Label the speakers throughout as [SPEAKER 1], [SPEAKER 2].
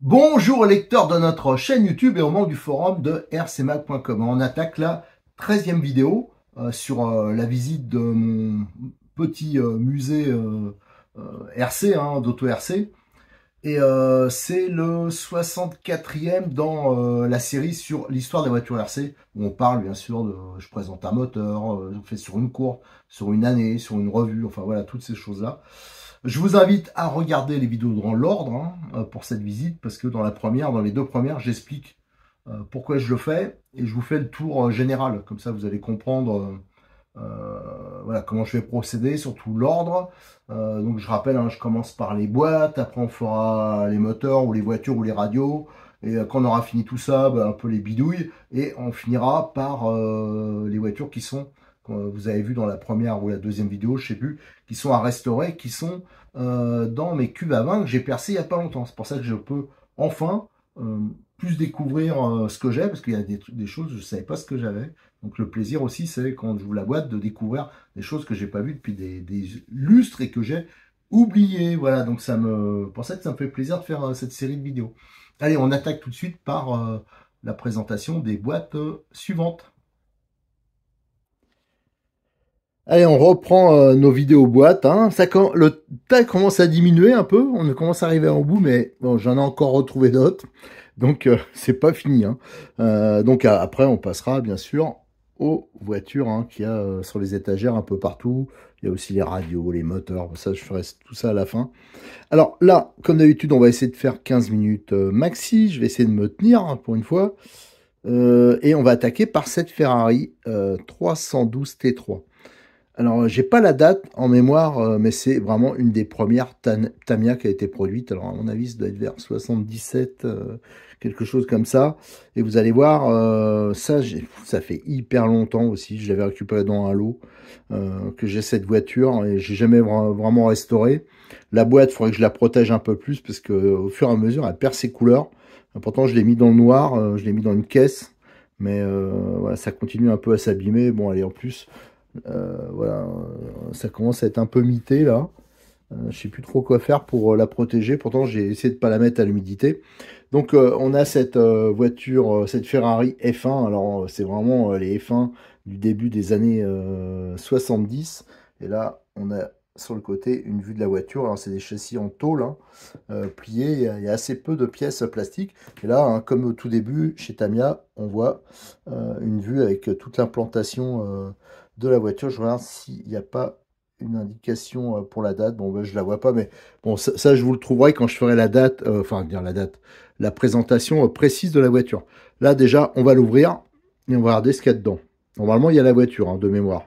[SPEAKER 1] Bonjour lecteurs de notre chaîne YouTube et au monde du forum de rcmac.com, On attaque là 13e vidéo euh, sur euh, la visite de mon petit euh, musée RC, hein, d'auto-RC. Et c'est le 64e dans la série sur l'histoire des voitures RC, où on parle bien sûr de, je présente un moteur, on fait sur une cour, sur une année, sur une revue, enfin voilà, toutes ces choses-là. Je vous invite à regarder les vidéos dans l'ordre hein, pour cette visite, parce que dans la première, dans les deux premières, j'explique euh, pourquoi je le fais et je vous fais le tour euh, général. Comme ça, vous allez comprendre euh, voilà, comment je vais procéder, surtout l'ordre. donc je rappelle, hein, je commence par les boîtes, après on fera les moteurs ou les voitures ou les radios. Et quand on aura fini tout ça, ben, un peu les bidouilles. Et on finira par les voitures qui sont, vous avez vu dans la première ou la deuxième vidéo, je sais plus, qui sont à restaurer, qui sont dans mes cubes à vin que j'ai percé il n'y a pas longtemps. C'est pour ça que je peux enfin plus découvrir euh, ce que j'ai, parce qu'il y a des, des choses, je ne savais pas ce que j'avais. Donc le plaisir aussi, c'est quand je vous la boîte, de découvrir des choses que j'ai pas vues depuis des, lustres et que j'ai oubliées. Voilà, donc ça me, pour ça, ça me fait plaisir de faire euh, cette série de vidéos. Allez, on attaque tout de suite par euh, la présentation des boîtes suivantes. Allez, on reprend euh, nos vidéos boîtes. Hein. Ça, le tas commence à diminuer un peu. On commence à arriver en bout, mais bon, j'en ai encore retrouvé d'autres. Donc, euh, c'est pas fini. Hein. Euh, donc, après, on passera, bien sûr, aux voitures hein, qu'il y a sur les étagères un peu partout. Il y a aussi les radios, les moteurs. Ça, je ferai tout ça à la fin. Alors là, comme d'habitude, on va essayer de faire 15 minutes maxi. Je vais essayer de me tenir hein, pour une fois. et on va attaquer par cette Ferrari 312 T3. Alors, euh, j'ai pas la date en mémoire, euh, mais c'est vraiment une des premières Tamia qui a été produite. Alors, à mon avis, ça doit être vers 77, euh, quelque chose comme ça. Et vous allez voir, ça, ça fait hyper longtemps aussi. Je l'avais récupéré dans un lot que j'ai cette voiture et j'ai jamais vraiment restauré. La boîte, il faudrait que je la protège un peu plus parce que au fur et à mesure, elle perd ses couleurs. Pourtant, je l'ai mis dans le noir, je l'ai mis dans une caisse, mais voilà, ça continue un peu à s'abîmer. Bon, allez, en plus. Euh, voilà, euh, ça commence à être un peu mité là. Euh, je sais plus trop quoi faire pour la protéger. Pourtant, j'ai essayé de pas la mettre à l'humidité. Donc, on a cette voiture, cette Ferrari F1. Alors, c'est vraiment les F1 du début des années 70. Et là, on a sur le côté une vue de la voiture. Alors c'est des châssis en tôle hein, pliés, il y, a, assez peu de pièces plastiques. Et là, hein, comme au tout début, chez Tamia, on voit une vue avec toute l'implantation de la voiture. Je regarde s'il n'y a pas une indication euh, pour la date. Bon, je ben, je la vois pas, mais bon, ça, je vous le trouverai quand je ferai la date, euh, enfin, dire la date, la présentation euh, précise de la voiture. Là, déjà, on va l'ouvrir et on va regarder ce qu'il y a dedans. Normalement, il y a la voiture hein, de mémoire.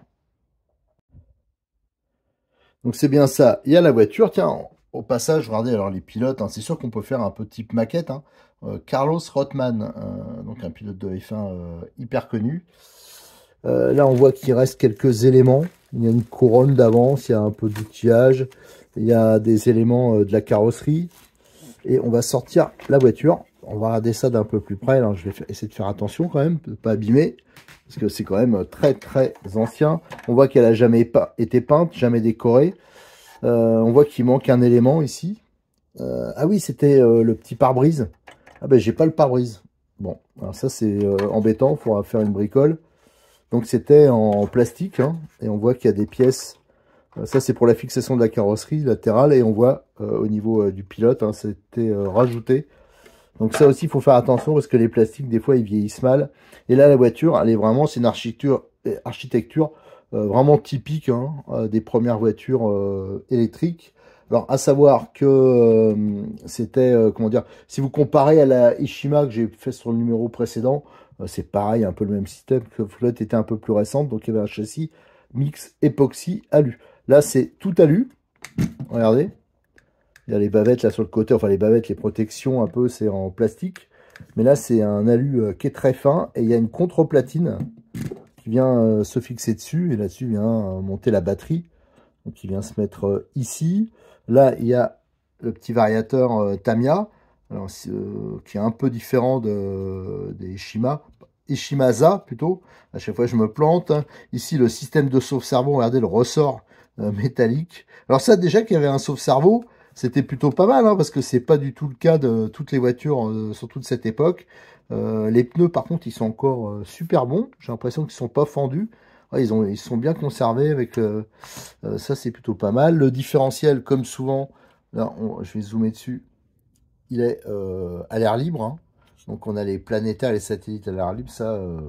[SPEAKER 1] Donc, c'est bien ça. Il y a la voiture. Tiens, au passage, regardez, alors les pilotes, hein. c'est sûr qu'on peut faire un petit type maquette. Hein. Carlos Rothman, donc un pilote de F1 hyper connu. Euh, là, on voit qu'il reste quelques éléments. Il y a une couronne d'avance, il y a un peu d'outillage, il y a des éléments euh, de la carrosserie. Et on va sortir la voiture. On va regarder ça d'un peu plus près. Alors, je vais essayer de faire attention quand même, de pas abîmer. Parce que c'est quand même euh, très très ancien. On voit qu'elle a jamais été peinte, jamais décorée. on voit qu'il manque un élément ici. ah oui, c'était le petit pare-brise. Ah ben j'ai pas le pare-brise. Bon, alors ça c'est embêtant, il faudra faire une bricole. Donc c'était en plastique, hein, et on voit qu'il y a des pièces. Euh, ça c'est pour la fixation de la carrosserie latérale, et on voit euh, au niveau euh, du pilote, hein, c'était rajouté. Donc ça aussi il faut faire attention parce que les plastiques des fois ils vieillissent mal. Et là la voiture, elle est vraiment, c'est une architecture, architecture vraiment typique hein, des premières voitures électriques. Alors, à savoir que c'était, comment dire, si vous comparez à la Ishima que j'ai fait sur le numéro précédent, euh, c'est pareil, un peu le même système que Flotte était un peu plus récente, donc il y avait un châssis mix époxy alu. Là, c'est tout alu. Regardez. Il y a les bavettes là sur le côté, enfin les bavettes, les protections un peu, c'est en plastique. Mais là, c'est un alu euh, qui est très fin et il y a une contreplatine qui vient euh, se fixer dessus et là-dessus vient monter la batterie. Donc, il vient se mettre ici. Là, il y a le petit variateur Tamia alors, euh, qui est un peu différent de, des Ishima, Ishimaza plutôt. À chaque fois, je me plante. Hein. Ici, le système de sauve-cerveau, regardez le ressort euh, métallique. Alors ça, déjà qu'il y avait un sauve-cerveau, c'était plutôt pas mal, hein, parce que c'est pas du tout le cas de toutes les voitures, euh, surtout de cette époque. les pneus, par contre, ils sont encore super bons. J'ai l'impression qu'ils sont pas fendus. ils, ont, ils sont bien conservés avec ça, c'est plutôt pas mal. Le différentiel, comme souvent, là, je vais zoomer dessus il est euh, à l'air libre. Hein. Donc on a les planétaires, les satellites à l'air libre. Ça, euh,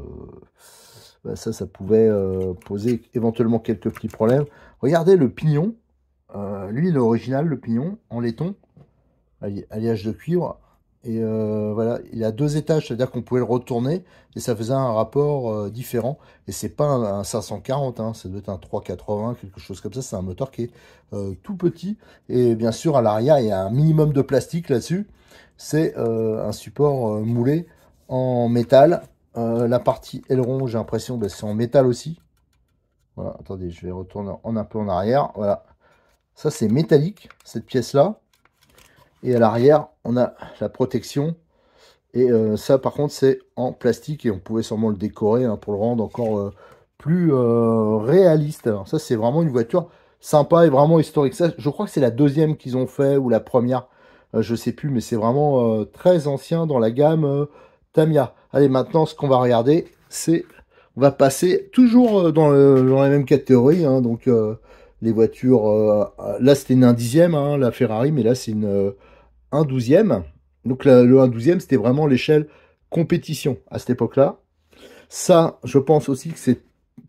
[SPEAKER 1] bah, ça, ça pouvait euh, poser éventuellement quelques petits problèmes. Regardez le pignon. lui, il le pignon, en laiton, alliage de cuivre. Et euh, voilà, il a deux étages, c'est-à-dire qu'on pouvait le retourner et ça faisait un rapport euh, différent. Et c'est pas un, 540, hein, ça doit être un 380, quelque chose comme ça. C'est un moteur qui est euh, tout petit. Et bien sûr, à l'arrière, il y a un minimum de plastique là-dessus. C'est un support moulé en métal. la partie aileron, j'ai l'impression, que ben, c'est en métal aussi. Voilà, attendez, je vais retourner en un peu en arrière. Voilà, ça c'est métallique, cette pièce-là. Et à l'arrière, on a la protection. Et euh, ça, par contre, c'est en plastique et on pouvait sûrement le décorer hein, pour le rendre encore euh, plus euh, réaliste. Alors ça, c'est vraiment une voiture sympa et vraiment historique. Ça, je crois que c'est la deuxième qu'ils ont fait ou la première. je sais plus, mais c'est vraiment très ancien dans la gamme Tamia. Allez, maintenant, ce qu'on va regarder, c'est... On va passer toujours dans, le, la même catégorie. Hein. donc, les voitures... là, c'était une 1 dixième, hein, la Ferrari, mais là, c'est une 1 douzième. Donc le 1 douzième, c'était vraiment l'échelle compétition à cette époque-là. Ça, je pense aussi que c'est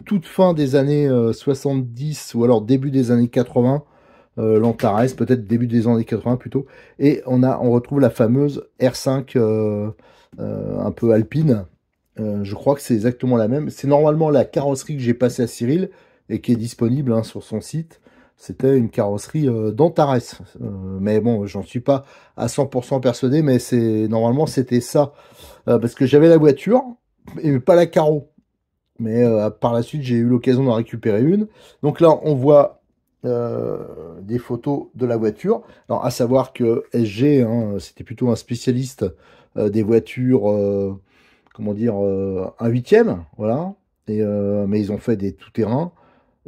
[SPEAKER 1] toute fin des années 70 euh, ou alors début des années 80, euh, l'Antares, peut-être début des années 80 plutôt. Et on, a, on retrouve la fameuse R5 euh, euh, un peu alpine. je crois que c'est exactement la même. C'est normalement la carrosserie que j'ai passée à Cyril et qui est disponible hein, sur son site c'était une carrosserie euh, d'Antares. Euh, mais bon, j'en suis pas à 100% persuadé, mais c'est normalement c'était ça. Euh, parce que j'avais la voiture, et pas la carreau. Mais par la suite, j'ai eu l'occasion d'en récupérer une. Donc là, on voit des photos de la voiture. Alors, à savoir que SG, hein, c'était plutôt un spécialiste des voitures, comment dire, un huitième, voilà. Et, mais ils ont fait des tout-terrains.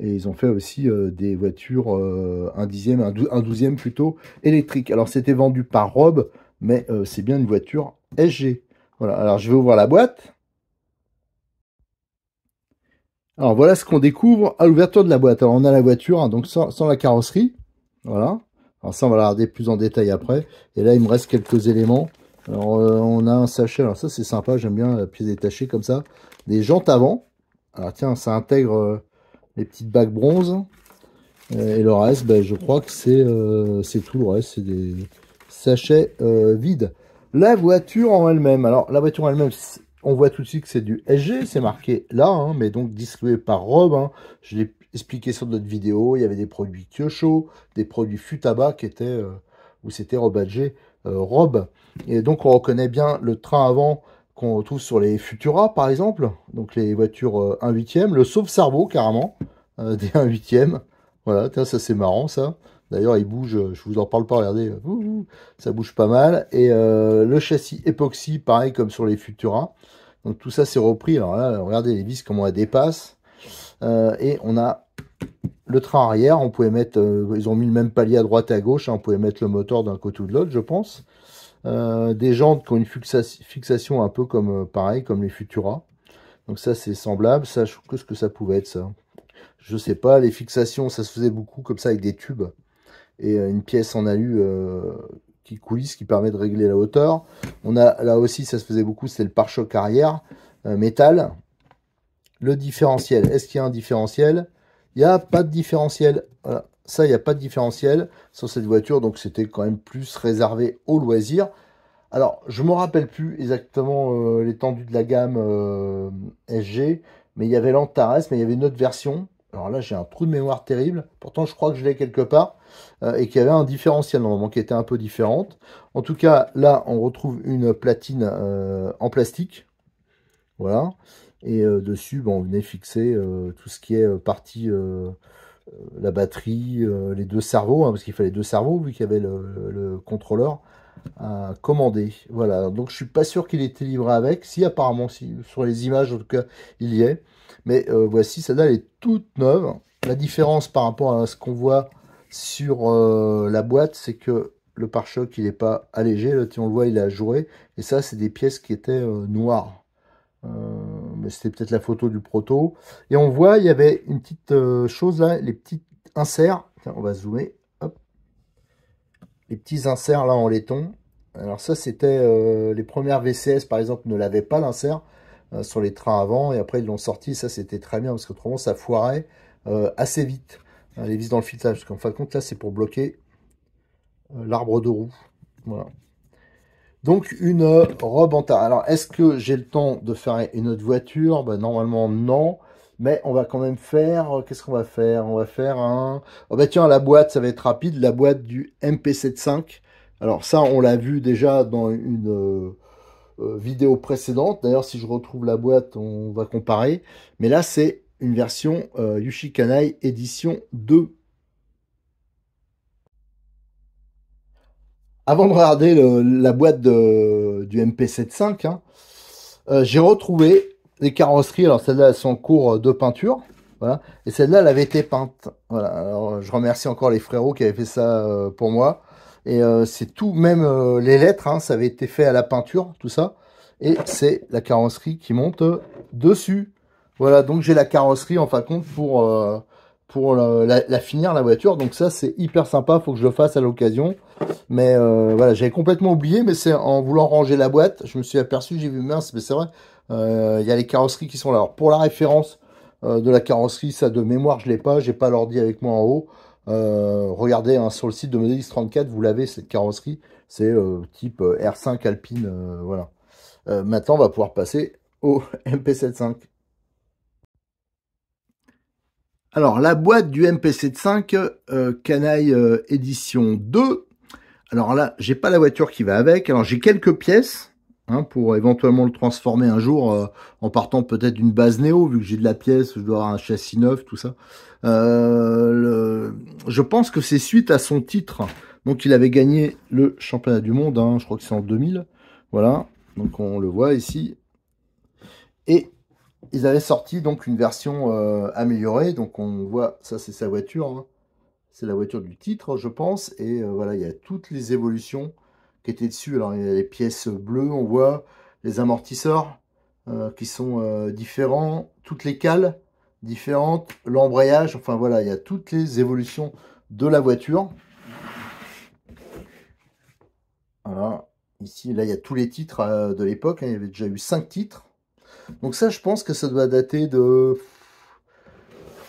[SPEAKER 1] Et ils ont fait aussi euh, des voitures euh, un dixième, un, douzième plutôt électrique Alors c'était vendu par robe mais euh, c'est bien une voiture SG. Voilà. Alors je vais ouvrir la boîte. Alors voilà ce qu'on découvre à l'ouverture de la boîte. Alors on a la voiture, hein, donc sans, la carrosserie. Voilà. Alors ça on va la regarder plus en détail après. Et là il me reste quelques éléments. Alors on a un sachet. Alors ça c'est sympa, j'aime bien la pièce détachée comme ça. Des jantes avant. Alors tiens, ça intègre les petites bagues bronze. Euh, et le reste, ben, je crois que c'est euh, tout le reste. C'est des sachets euh, vides. La voiture en elle-même. Alors, la voiture en elle-même, on voit tout de suite que c'est du SG, c'est marqué là, hein, mais donc distribué par Rob. Hein. Je l'ai expliqué sur d'autres vidéos, il y avait des produits Kyosho, des produits Futaba qui étaient, où c'était rebadgé euh, Rob. Et donc on reconnaît bien le train avant retrouve sur les Futura par exemple, donc les voitures 1 euh, huitième, le sauve-cerveau carrément, euh, des 1 huitième. Voilà, ça c'est marrant ça. D'ailleurs, il bouge, euh, je vous en parle pas, regardez, ça bouge pas mal. Et le châssis époxy, pareil comme sur les Futura. Donc tout ça c'est repris. Alors là, regardez les vis, comment elles dépassent. et on a le train arrière, on pouvait mettre, ils ont mis le même palier à droite et à gauche, hein. on pouvait mettre le moteur d'un côté ou de l'autre, je pense. Euh, des jantes qui ont une fixation un peu comme euh, pareil, comme les Futura. Donc ça c'est semblable, ça je que ce que ça pouvait être ça. Je sais pas, les fixations ça se faisait beaucoup comme ça avec des tubes et euh, une pièce en alu qui coulisse qui permet de régler la hauteur. On a là aussi ça se faisait beaucoup, c'est le pare-choc arrière métal. Le différentiel, est-ce qu'il y a un différentiel Il n'y a pas de différentiel. Voilà. Ça, il n'y a pas de différentiel sur cette voiture, donc c'était quand même plus réservé au loisir Alors, je ne me rappelle plus exactement euh, l'étendue de la gamme euh, SG, mais il y avait l'Antares, mais il y avait une autre version. Alors là, j'ai un trou de mémoire terrible. Pourtant, je crois que je l'ai quelque part euh, et qu'il y avait un différentiel normalement qui était un peu différente. En tout cas, là, on retrouve une platine en plastique. Voilà. Et dessus, bon, on venait fixer tout ce qui est partie la batterie, euh, les deux cerveaux, hein, parce qu'il fallait deux cerveaux vu qu'il y avait le, contrôleur à commander. Voilà, donc je suis pas sûr qu'il était livré avec. Si apparemment, si sur les images en tout cas, il y est. Mais euh, voici, ça dalle est toute neuve. La différence par rapport à ce qu'on voit sur euh, la boîte, c'est que le pare-choc, il n'est pas allégé. Là, on le voit, il a joué. Et ça, c'est des pièces qui étaient noires c'était peut-être la photo du proto. Et on voit, il y avait une petite euh, chose là, les petits inserts. on va zoomer. Les petits inserts là en laiton. Alors ça, c'était euh, les premières VCS, par exemple, ne l'avaient pas l'insert euh, sur les trains avant. Et après, ils l'ont sorti. Ça, c'était très bien parce qu'autrement, ça foirait assez vite. Hein, les vis dans le filetage. Parce qu'en fin de compte, là, c'est pour bloquer l'arbre de roue. Voilà. Donc une robe en tarte. Alors est-ce que j'ai le temps de faire une autre voiture bah, Normalement non. Mais on va quand même faire, euh, qu'est-ce qu'on va faire On va faire un... Oh bah tiens, la boîte, ça va être rapide, la boîte du MP75. Alors ça, on l'a vu déjà dans une euh, euh, vidéo précédente. D'ailleurs, si je retrouve la boîte, on va comparer. Mais là, c'est une version Yushikanai édition 2. avant de regarder la boîte du MP75, hein, euh, j'ai retrouvé les carrosseries. Alors celle là elles sont en cours de peinture. Voilà. Et celle-là, elle avait été peinte. Voilà. Alors, je remercie encore les frérots qui avaient fait ça euh, pour moi. Et euh, c'est tout, même les lettres, hein, ça avait été fait à la peinture, tout ça. Et c'est la carrosserie qui monte dessus. Voilà, donc j'ai la carrosserie en fin de compte pour pour la, finir la voiture. Donc ça c'est hyper sympa, faut que je le fasse à l'occasion. Mais euh, voilà, j'avais complètement oublié, mais c'est en voulant ranger la boîte, je me suis aperçu, j'ai vu mince, mais c'est vrai, euh, il y a les carrosseries qui sont là. Alors pour la référence euh, de la carrosserie, ça de mémoire je l'ai pas, j'ai pas l'ordi avec moi en haut. regardez hein, sur le site de x 34, vous l'avez cette carrosserie, c'est type R5 Alpine, voilà. maintenant on va pouvoir passer au MP75. Alors, la boîte du MPC 75 euh, Canaille euh, édition 2. Alors là, j'ai pas la voiture qui va avec. Alors, j'ai quelques pièces hein, pour éventuellement le transformer un jour euh, en partant peut-être d'une base néo, vu que j'ai de la pièce, je dois avoir un châssis neuf, tout ça. Euh, le... Je pense que c'est suite à son titre. Donc, il avait gagné le championnat du monde, hein, je crois que c'est en 2000. Voilà, donc on le voit ici. Et ils avaient sorti donc une version euh, améliorée. Donc on voit, ça c'est sa voiture. Hein. C'est la voiture du titre, je pense. Et euh, voilà, il y a toutes les évolutions qui étaient dessus. Alors il y a les pièces bleues, on voit les amortisseurs euh, qui sont différents, toutes les cales différentes, l'embrayage. Enfin voilà, il y a toutes les évolutions de la voiture. Voilà. Ici, là, il y a tous les titres de l'époque. Hein. Il y avait déjà eu cinq titres. Donc ça, je pense que ça doit dater de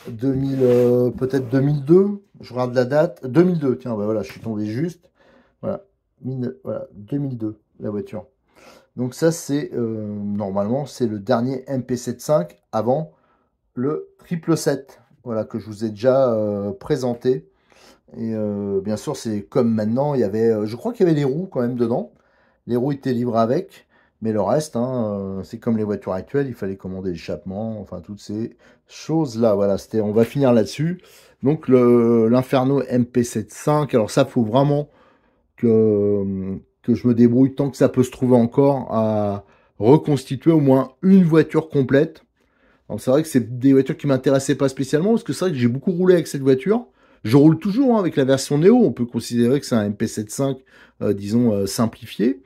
[SPEAKER 1] 2000, euh, peut-être 2002. Je regarde la date. 2002, tiens, ben voilà, je suis tombé juste. Voilà, voilà 2002, la voiture. Donc ça, c'est euh, normalement, c'est le dernier MP75 avant le 777, voilà, que je vous ai déjà euh, présenté. Et bien sûr, c'est comme maintenant, il y avait, je crois qu'il y avait les roues quand même dedans. Les roues étaient libres avec. Mais le reste, hein, euh, c'est comme les voitures actuelles, il fallait commander l'échappement, enfin toutes ces choses-là. Voilà, c'était, on va finir là-dessus. Donc le, l'Inferno MP75, alors ça, faut vraiment que, que je me débrouille tant que ça peut se trouver encore à reconstituer au moins une voiture complète. c'est vrai que c'est des voitures qui m'intéressaient pas spécialement, parce que c'est vrai que j'ai beaucoup roulé avec cette voiture. Je roule toujours hein, avec la version Néo, on peut considérer que c'est un MP75, euh, disons, euh, simplifié.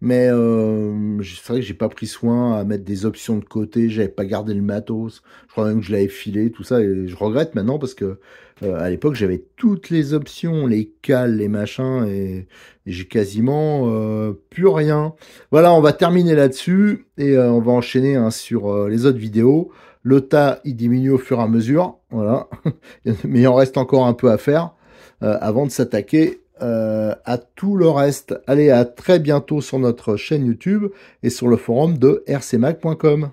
[SPEAKER 1] Mais euh, c'est vrai que j'ai pas pris soin à mettre des options de côté, j'avais pas gardé le matos, je crois même que je l'avais filé, tout ça, et je regrette maintenant parce que euh, à l'époque j'avais toutes les options, les cales, les machins, et, j'ai quasiment euh, plus rien. Voilà, on va terminer là-dessus, et euh, on va enchaîner hein, sur les autres vidéos. Le tas, il diminue au fur et à mesure, voilà, mais il en reste encore un peu à faire avant de s'attaquer euh, à tout le reste. Allez, à très bientôt sur notre chaîne YouTube et sur le forum de rcmac.com.